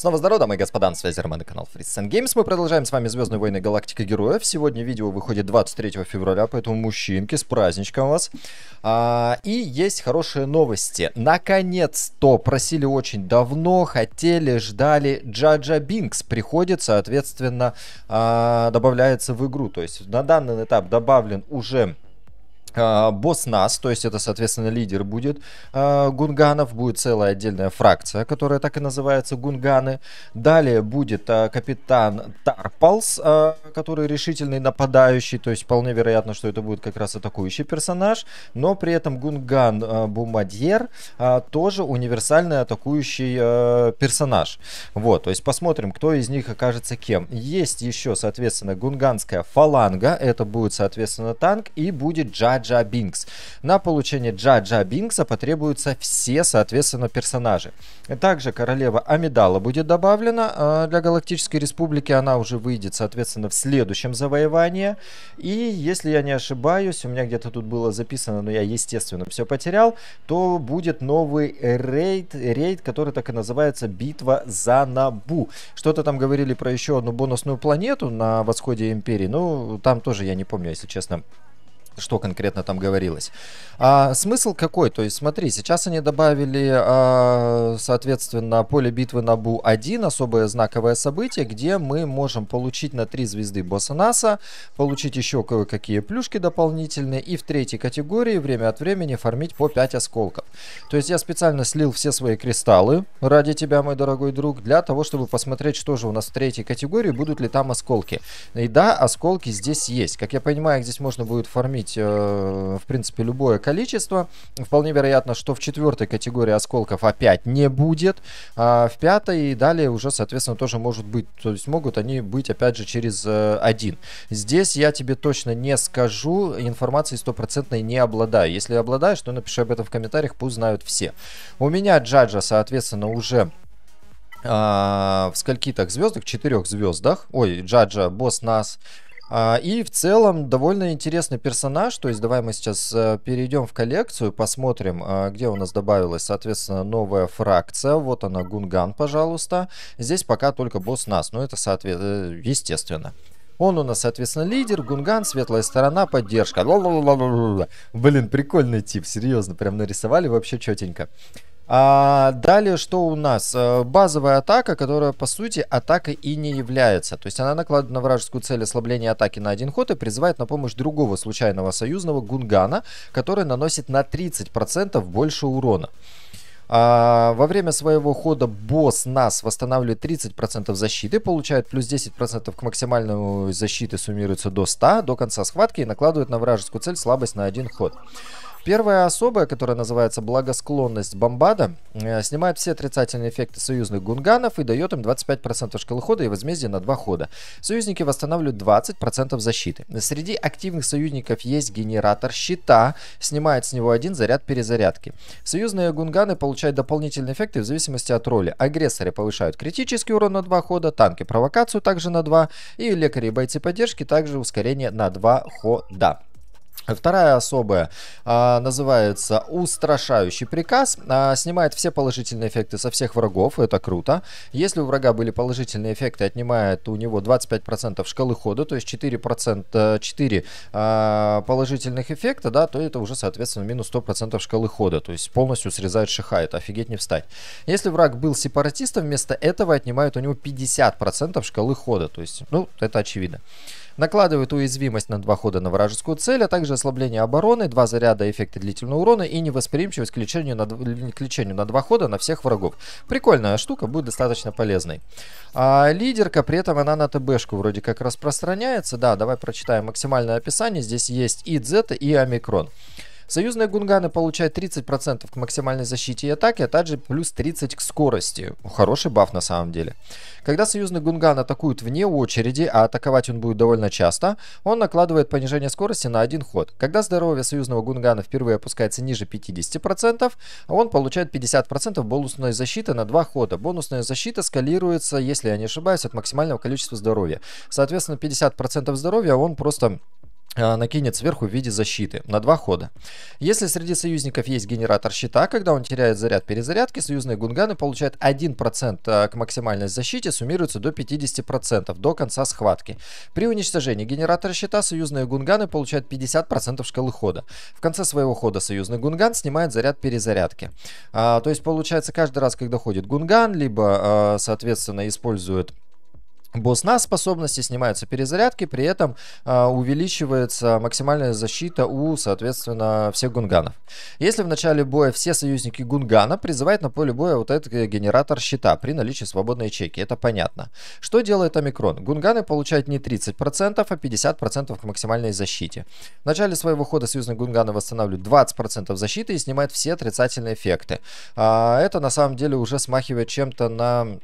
Снова здорово, дамы и господа, на связи Роман и канал Freeze Games. Мы продолжаем с вами Звездные войны Галактика Героев. Сегодня видео выходит 23 февраля, поэтому, мужчинки, с праздничком вас. А, и есть хорошие новости. Наконец-то просили очень давно, хотели, ждали. Джаджа Бинкс приходит, соответственно, а, добавляется в игру. То есть на данный этап добавлен уже а, босс нас, то есть это, соответственно, лидер будет а, гунганов, будет целая отдельная фракция, которая так и называется гунганы. Далее будет а, капитан Тарпалс, который решительный нападающий, то есть вполне вероятно, что это будет как раз атакующий персонаж, но при этом гунган Бумадьер тоже универсальный атакующий персонаж. Вот, то есть посмотрим, кто из них окажется кем. Есть еще, соответственно, гунганская фаланга, это будет, соответственно, танк и будет Джай Джаджа Бинкс. На получение Джаджа Бинкса потребуются все, соответственно, персонажи. Также королева Амидала будет добавлена. Э, для Галактической Республики она уже выйдет, соответственно, в следующем завоевании. И, если я не ошибаюсь, у меня где-то тут было записано, но я, естественно, все потерял, то будет новый рейд, рейд, который так и называется «Битва за Набу». Что-то там говорили про еще одну бонусную планету на восходе Империи, ну, там тоже я не помню, если честно что конкретно там говорилось. А, смысл какой? То есть, смотри, сейчас они добавили, а, соответственно, поле битвы Набу-1, особое знаковое событие, где мы можем получить на 3 звезды босса НАСА, получить еще кое-какие плюшки дополнительные, и в третьей категории время от времени фармить по 5 осколков. То есть я специально слил все свои кристаллы ради тебя, мой дорогой друг, для того, чтобы посмотреть, что же у нас в третьей категории, будут ли там осколки. И да, осколки здесь есть. Как я понимаю, их здесь можно будет фармить выбросить, э, в принципе, любое количество. Вполне вероятно, что в четвертой категории осколков опять не будет. А в пятой и далее уже, соответственно, тоже может быть. То есть могут они быть, опять же, через э, один. Здесь я тебе точно не скажу, информации стопроцентной не обладаю. Если обладаешь, то напиши об этом в комментариях, пусть знают все. У меня джаджа, соответственно, уже э, в скольки так звездах? Четырех звездах. Ой, джаджа, босс нас а, и в целом довольно интересный персонаж. То есть давай мы сейчас э, перейдем в коллекцию, посмотрим, э, где у нас добавилась, соответственно, новая фракция. Вот она, Гунган, пожалуйста. Здесь пока только босс нас, но это соответ... Э, естественно. Он у нас, соответственно, лидер, Гунган, светлая сторона, поддержка. Блин, прикольный тип, серьезно, прям нарисовали вообще четенько. А далее что у нас? Э, базовая атака, которая по сути атакой и не является. То есть она накладывает на вражескую цель ослабление атаки на один ход и призывает на помощь другого случайного союзного гунгана, который наносит на 30% больше урона. А, во время своего хода босс нас восстанавливает 30% защиты, получает плюс 10% к максимальной защите, суммируется до 100 до конца схватки и накладывает на вражескую цель слабость на один ход. Первая особая, которая называется «Благосклонность Бомбада», э, снимает все отрицательные эффекты союзных гунганов и дает им 25% шкалы хода и возмездие на два хода. Союзники восстанавливают 20% защиты. Среди активных союзников есть генератор щита, снимает с него один заряд перезарядки. Союзные гунганы получают дополнительные эффекты в зависимости от роли. Агрессоры повышают критический урон на два хода, танки провокацию также на два, и лекари и бойцы поддержки также ускорение на два хода. Вторая особая а, называется «Устрашающий приказ». А, снимает все положительные эффекты со всех врагов, это круто. Если у врага были положительные эффекты, отнимает у него 25% шкалы хода, то есть 4%, 4 э, а, положительных эффекта, да, то это уже, соответственно, минус 100% шкалы хода, то есть полностью срезает шиха, это офигеть не встать. Если враг был сепаратистом, вместо этого отнимает у него 50% шкалы хода, то есть, ну, это очевидно накладывает уязвимость на два хода на вражескую цель, а также ослабление обороны, два заряда эффекта длительного урона и невосприимчивость к лечению на, к лечению на два хода на всех врагов. Прикольная штука, будет достаточно полезной. А лидерка, при этом она на ТБшку вроде как распространяется. Да, давай прочитаем максимальное описание. Здесь есть и Z, и омикрон. Союзная Гунгана получает 30% к максимальной защите и атаке, а также плюс 30 к скорости. Хороший баф на самом деле. Когда союзный Гунган атакует вне очереди, а атаковать он будет довольно часто, он накладывает понижение скорости на один ход. Когда здоровье союзного Гунгана впервые опускается ниже 50%, он получает 50% бонусной защиты на два хода. Бонусная защита скалируется, если я не ошибаюсь, от максимального количества здоровья. Соответственно, 50% здоровья он просто Э, накинет сверху в виде защиты на два хода. Если среди союзников есть генератор щита, когда он теряет заряд перезарядки, союзные гунганы получают 1% э, к максимальной защите, суммируются до 50% до конца схватки. При уничтожении генератора щита союзные гунганы получают 50% шкалы хода. В конце своего хода союзный гунган снимает заряд перезарядки. А, то есть получается каждый раз, когда ходит гунган, либо, а, соответственно, использует Босна способности, снимаются перезарядки, при этом э, увеличивается максимальная защита у, соответственно, всех гунганов. Если в начале боя все союзники гунгана призывают на поле боя вот этот э, генератор щита при наличии свободной ячейки, это понятно. Что делает омикрон? Гунганы получают не 30%, а 50% к максимальной защите. В начале своего хода союзные гунганы восстанавливают 20% защиты и снимают все отрицательные эффекты. А, это на самом деле уже смахивает чем-то на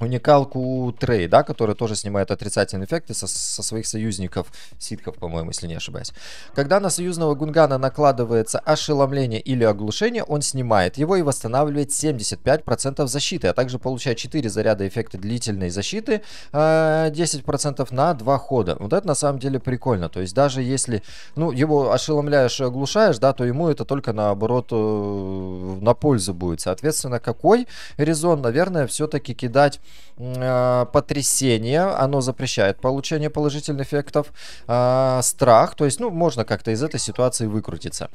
уникалку Трей, да, которая тоже снимает отрицательные эффекты со, со своих союзников, ситхов, по-моему, если не ошибаюсь. Когда на союзного Гунгана накладывается ошеломление или оглушение, он снимает его и восстанавливает 75% защиты, а также получает 4 заряда эффекта длительной защиты, 10% э, на 2 хода. Вот это на самом деле прикольно, то есть даже если, ну, его ошеломляешь и оглушаешь, да, то ему это только наоборот э, на пользу будет. Соответственно, какой резон, наверное, все-таки кидать э, потрясение, оно запрещает получение положительных эффектов, э, страх, то есть, ну, можно как-то из этой ситуации выкрутиться.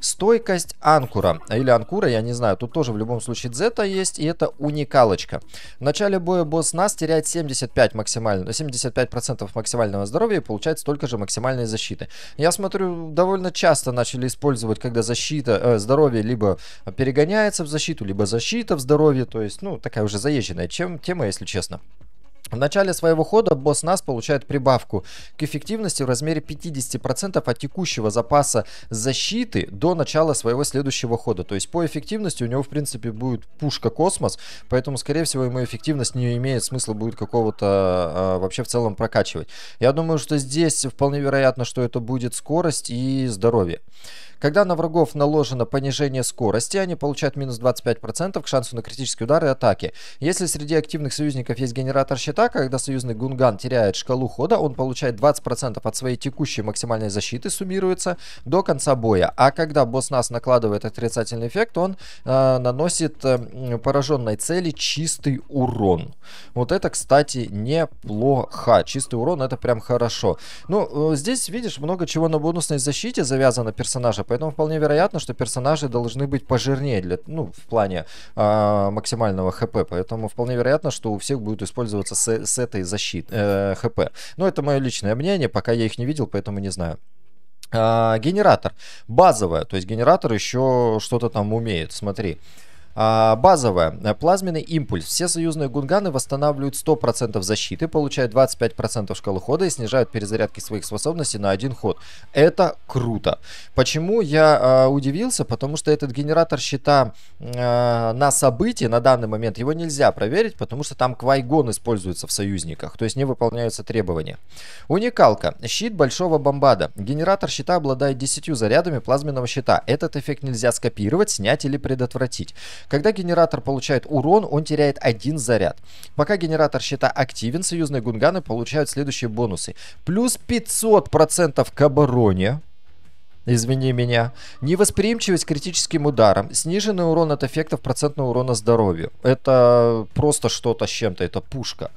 Стойкость анкура, или анкура, я не знаю, тут тоже в любом случае зета есть, и это уникалочка. В начале боя босс нас теряет 75 максимально, 75% максимального здоровья и получает столько же максимальной защиты. Я смотрю, довольно часто начали использовать, когда защита, э, здоровье либо перегоняется в защиту, либо защита в здоровье, то есть, ну, такая уже заезженная. Чем, тем тема, если честно. В начале своего хода босс нас получает прибавку к эффективности в размере 50% от текущего запаса защиты до начала своего следующего хода. То есть по эффективности у него в принципе будет пушка космос, поэтому скорее всего ему эффективность не имеет смысла будет какого-то а, вообще в целом прокачивать. Я думаю, что здесь вполне вероятно, что это будет скорость и здоровье. Когда на врагов наложено понижение скорости, они получают минус 25% к шансу на критические удары и атаки. Если среди активных союзников есть генератор щита, когда союзный гунган теряет шкалу хода, он получает 20% от своей текущей максимальной защиты, суммируется, до конца боя. А когда босс нас накладывает отрицательный эффект, он э, наносит э, пораженной цели чистый урон. Вот это, кстати, неплохо. Чистый урон это прям хорошо. Ну, э, здесь, видишь, много чего на бонусной защите завязано персонажа Поэтому вполне вероятно, что персонажи должны быть пожирнее для, ну, в плане э, максимального ХП. Поэтому вполне вероятно, что у всех будут использоваться с, с этой защиты э, ХП. Но это мое личное мнение, пока я их не видел, поэтому не знаю. А, генератор. Базовая, то есть генератор еще что-то там умеет. Смотри. А, базовая. Плазменный импульс. Все союзные гунганы восстанавливают 100% защиты, получают 25% шкалы хода и снижают перезарядки своих способностей на один ход. Это круто. Почему я а, удивился? Потому что этот генератор щита а, на событии на данный момент его нельзя проверить, потому что там квайгон используется в союзниках, то есть не выполняются требования. Уникалка. Щит большого бомбада. Генератор щита обладает 10 зарядами плазменного щита. Этот эффект нельзя скопировать, снять или предотвратить. Когда генератор получает урон, он теряет один заряд. Пока генератор щита активен, союзные гунганы получают следующие бонусы. Плюс 500% к обороне. Извини меня. Невосприимчивость к критическим ударам. Сниженный урон от эффектов процентного урона здоровью. Это просто что-то с чем-то. Это пушка. Пушка.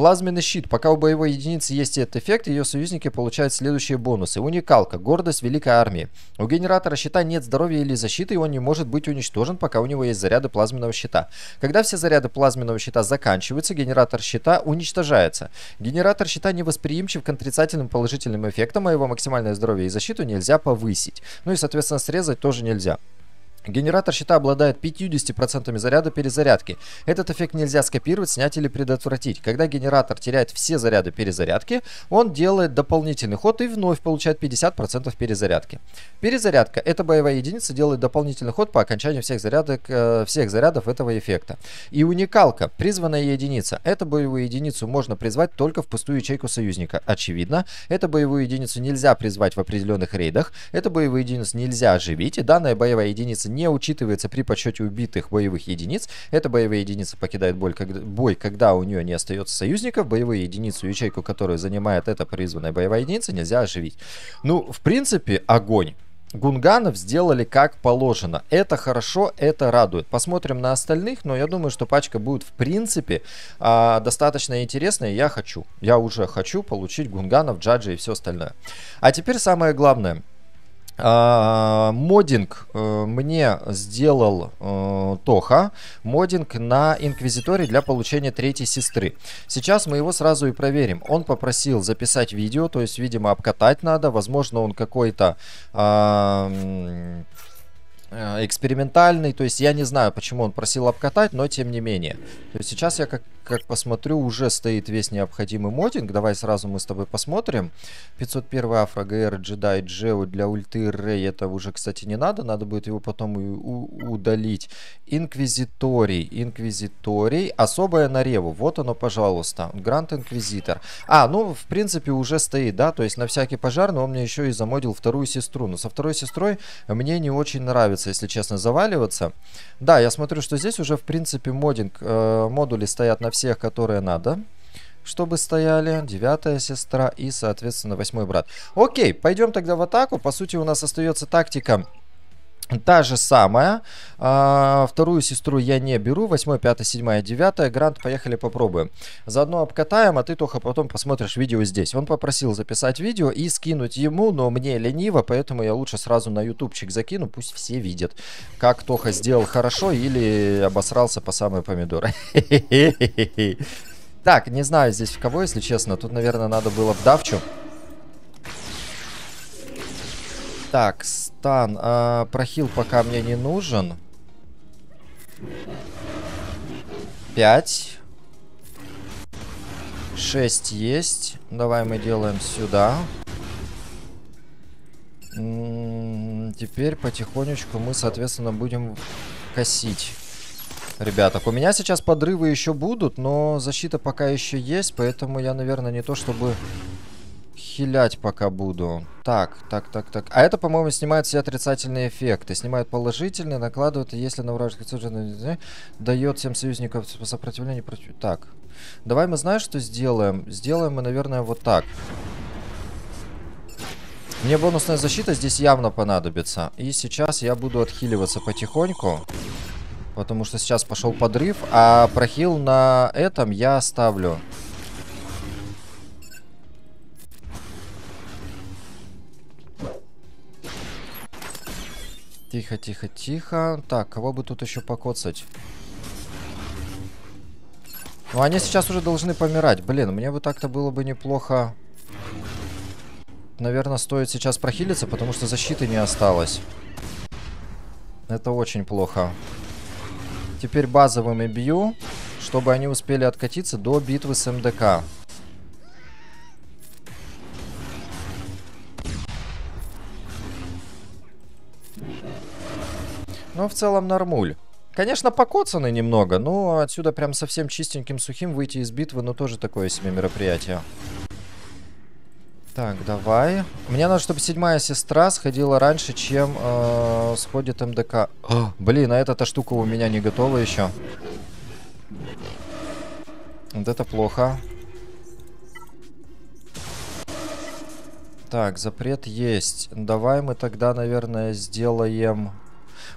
Плазменный щит. Пока у боевой единицы есть этот эффект, ее союзники получают следующие бонусы. Уникалка. Гордость Великой Армии. У генератора щита нет здоровья или защиты, и он не может быть уничтожен, пока у него есть заряды плазменного щита. Когда все заряды плазменного щита заканчиваются, генератор щита уничтожается. Генератор щита невосприимчив к отрицательным положительным эффектам, а его максимальное здоровье и защиту нельзя повысить. Ну и, соответственно, срезать тоже нельзя. Генератор щита обладает 50% заряда перезарядки. Этот эффект нельзя скопировать, снять или предотвратить. Когда генератор теряет все заряды перезарядки, он делает дополнительный ход и вновь получает 50% перезарядки. Перезарядка. Эта боевая единица делает дополнительный ход по окончанию всех, зарядок, э, всех зарядов этого эффекта. И уникалка. Призванная единица. Эту боевую единицу можно призвать только в пустую ячейку союзника. Очевидно, эту боевую единицу нельзя призвать в определенных рейдах. Эту боевую единицу нельзя оживить. И данная боевая единица не учитывается при подсчете убитых боевых единиц. Эта боевая единица покидает бой, когда, бой, когда у нее не остается союзников. Боевую единицу, ячейку, которую занимает эта призванная боевая единица, нельзя оживить. Ну, в принципе, огонь. Гунганов сделали как положено. Это хорошо, это радует. Посмотрим на остальных, но я думаю, что пачка будет в принципе э, достаточно интересная. Я хочу, я уже хочу получить Гунганов, Джаджи и все остальное. А теперь самое главное. А, модинг э, мне сделал э, Тоха. Модинг на Инквизиторе для получения третьей сестры. Сейчас мы его сразу и проверим. Он попросил записать видео, то есть, видимо, обкатать надо. Возможно, он какой-то а, э, экспериментальный. То есть, я не знаю, почему он просил обкатать, но тем не менее. То есть, сейчас я как как посмотрю, уже стоит весь необходимый моддинг. Давай сразу мы с тобой посмотрим. 501 Афра, ГР, Джедай, Джео для ульты Рэй. Это уже, кстати, не надо. Надо будет его потом удалить. Инквизиторий. Инквизиторий. Особая на Реву. Вот оно, пожалуйста. Гранд Инквизитор. А, ну, в принципе, уже стоит, да? То есть на всякий пожар, но он мне еще и замодил вторую сестру. Но со второй сестрой мне не очень нравится, если честно, заваливаться. Да, я смотрю, что здесь уже, в принципе, моддинг, э, модули стоят на все всех, которые надо, чтобы стояли. Девятая сестра и, соответственно, восьмой брат. Окей, пойдем тогда в атаку. По сути, у нас остается тактика Та же самая. А, вторую сестру я не беру. 8, 5, 7, 9. Грант, поехали попробуем. Заодно обкатаем, а ты, Тоха, потом посмотришь видео здесь. Он попросил записать видео и скинуть ему, но мне лениво, поэтому я лучше сразу на ютубчик закину, пусть все видят, как Тоха сделал хорошо или обосрался по самые помидоры. Так, не знаю здесь в кого, если честно. Тут, наверное, надо было в давчу. Так, стан. Э, а прохил пока мне не нужен. Пять, шесть есть. Давай мы делаем сюда. Теперь потихонечку мы, соответственно, будем косить. ребята. у меня сейчас подрывы еще будут, но защита пока еще есть, поэтому я, наверное, не то чтобы хилять пока буду. Так, так, так, так. А это, по-моему, снимает все отрицательные эффекты. Снимает положительные, накладывает, если на вражеских сюжетах дает всем союзников сопротивление против... Так. Давай мы знаешь, что сделаем? Сделаем мы, наверное, вот так. Мне бонусная защита здесь явно понадобится. И сейчас я буду отхиливаться потихоньку. Потому что сейчас пошел подрыв, а прохил на этом я оставлю. Тихо, тихо, тихо. Так, кого бы тут еще покоцать? Ну, они сейчас уже должны помирать. Блин, мне бы так-то было бы неплохо. Наверное, стоит сейчас прохилиться, потому что защиты не осталось. Это очень плохо. Теперь базовыми бью, чтобы они успели откатиться до битвы с МДК. Но ну, в целом нормуль. Конечно, покоцаны немного, но отсюда прям совсем чистеньким сухим выйти из битвы, но ну, тоже такое себе мероприятие. Так, давай. Мне надо, чтобы седьмая сестра сходила раньше, чем э, сходит МДК. О, а, блин, а эта-то штука у меня не готова еще. Вот это плохо. Так, запрет есть. Давай мы тогда, наверное, сделаем...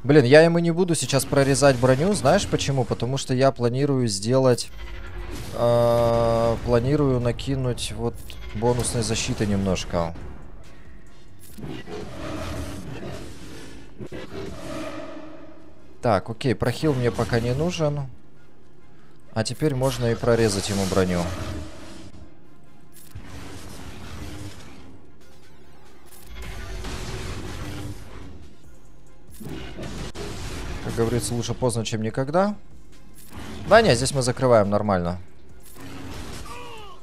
Блин, я ему не буду сейчас прорезать броню, знаешь почему? Потому что я планирую сделать... Э, планирую накинуть вот бонусной защиты немножко. Так, окей, прохил мне пока не нужен. А теперь можно и прорезать ему броню. Как говорится, лучше поздно, чем никогда. Да нет, здесь мы закрываем нормально.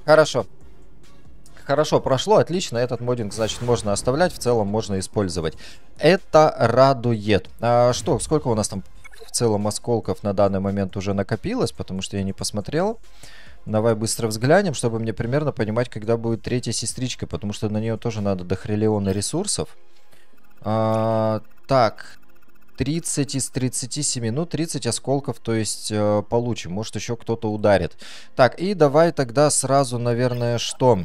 Хорошо. Хорошо, прошло, отлично. Этот моддинг, значит, можно оставлять. В целом можно использовать. Это радует. А, что, сколько у нас там в целом осколков на данный момент уже накопилось? Потому что я не посмотрел. Давай быстро взглянем, чтобы мне примерно понимать, когда будет третья сестричка. Потому что на нее тоже надо дохрелиона ресурсов. А, так, 30 из 37, ну 30 осколков, то есть э, получим. Может еще кто-то ударит. Так, и давай тогда сразу, наверное, что?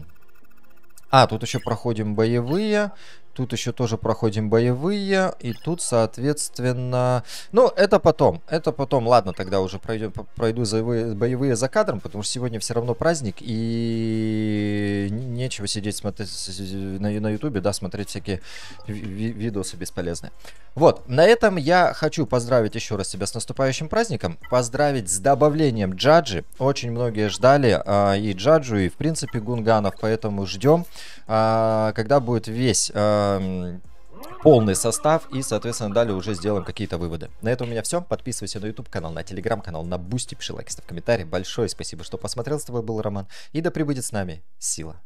А, тут еще проходим боевые. Тут еще тоже проходим боевые. И тут, соответственно... Ну, это потом. Это потом. Ладно, тогда уже пройдем, пройду боевые за кадром, потому что сегодня все равно праздник. И нечего сидеть смотреть на ютубе, да, смотреть всякие ви видосы бесполезные. Вот, на этом я хочу поздравить еще раз тебя с наступающим праздником. Поздравить с добавлением Джаджи. Очень многие ждали э, и Джаджу, и в принципе Гунганов, поэтому ждем, э, а, когда будет весь... Э, полный состав и, соответственно, далее уже сделаем какие-то выводы. На этом у меня все. Подписывайся на YouTube канал, на Telegram канал, на Бусти, пиши лайки, ставь комментарий. Большое спасибо, что посмотрел. С тобой был Роман. И да пребудет с нами сила.